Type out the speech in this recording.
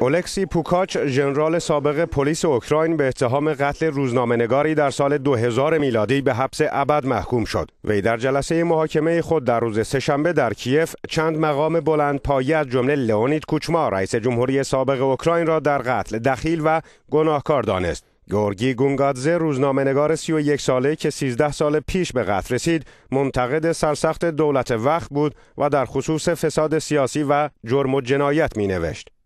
اولکسی پوکاچ ژنرال سابق پلیس اوکراین به اتهام قتل روزنامهنگاری در سال 2000 میلادی به حبس ابد محکوم شد وی در جلسه محاکمه خود در روز سهشنبه در کیف چند مقام بلند پایه از جمله لئونید کوچما رئیس جمهوری سابق اوکراین را در قتل دخیل و گناهکار دانست گورگی گونگادزه روزنامهنگار یک ساله که 13 سال پیش به قتل رسید منتقد سرسخت دولت وقت بود و در خصوص فساد سیاسی و جرم و جنایت مینوشت